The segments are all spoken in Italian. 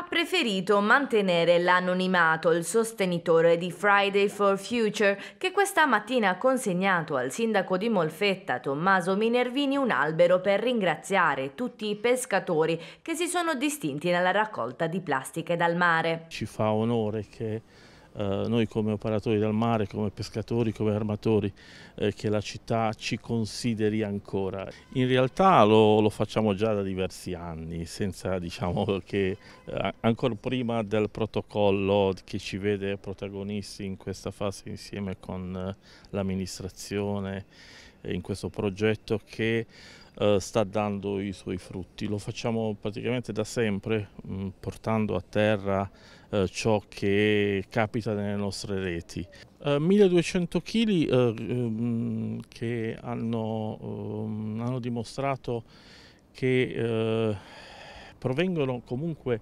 ha preferito mantenere l'anonimato il sostenitore di Friday for Future che questa mattina ha consegnato al sindaco di Molfetta Tommaso Minervini un albero per ringraziare tutti i pescatori che si sono distinti nella raccolta di plastiche dal mare. Ci fa onore che eh, noi come operatori dal mare, come pescatori, come armatori, eh, che la città ci consideri ancora. In realtà lo, lo facciamo già da diversi anni, senza, diciamo, che, eh, ancora prima del protocollo che ci vede protagonisti in questa fase insieme con eh, l'amministrazione eh, in questo progetto che eh, sta dando i suoi frutti. Lo facciamo praticamente da sempre, mm, portando a terra eh, ciò che capita nelle nostre reti. 1200 kg mm, che hanno, mm, hanno, dimostrato che provengono comunque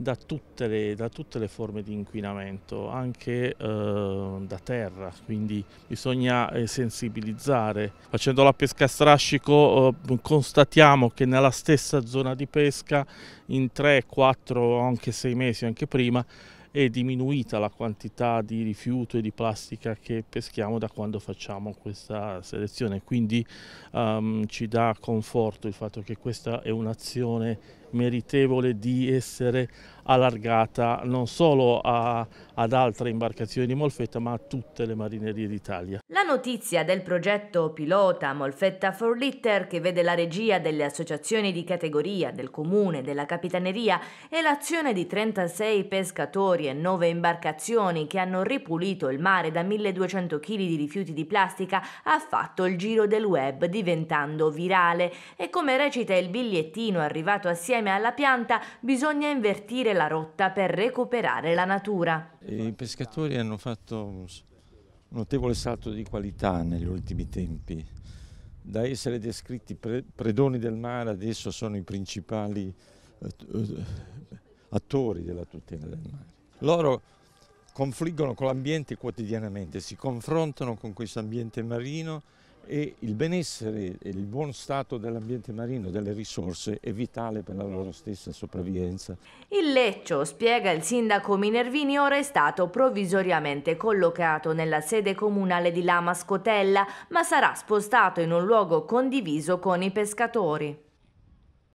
da tutte le, da tutte le forme di inquinamento, anche eh, da terra, quindi bisogna eh, sensibilizzare. Facendo la pesca a strascico eh, constatiamo che nella stessa zona di pesca in 3, 4 o anche 6 mesi, anche prima, è diminuita la quantità di rifiuto e di plastica che peschiamo da quando facciamo questa selezione, quindi um, ci dà conforto il fatto che questa è un'azione meritevole di essere allargata non solo a, ad altre imbarcazioni di Molfetta ma a tutte le marinerie d'Italia. La notizia del progetto pilota Molfetta for Litter che vede la regia delle associazioni di categoria, del comune, della capitaneria e l'azione di 36 pescatori e 9 imbarcazioni che hanno ripulito il mare da 1200 kg di rifiuti di plastica ha fatto il giro del web diventando virale e come recita il bigliettino arrivato assieme alla pianta bisogna invertire la rotta per recuperare la natura. I esatto. pescatori hanno fatto un notevole salto di qualità negli ultimi tempi. Da essere descritti pre predoni del mare adesso sono i principali eh, eh, attori della tutela del mare. Loro confliggono con l'ambiente quotidianamente, si confrontano con questo ambiente marino e il benessere e il buon stato dell'ambiente marino, delle risorse, è vitale per la loro stessa sopravvivenza. Il Leccio, spiega il sindaco Minervini, ora è stato provvisoriamente collocato nella sede comunale di Lama Scotella, ma sarà spostato in un luogo condiviso con i pescatori.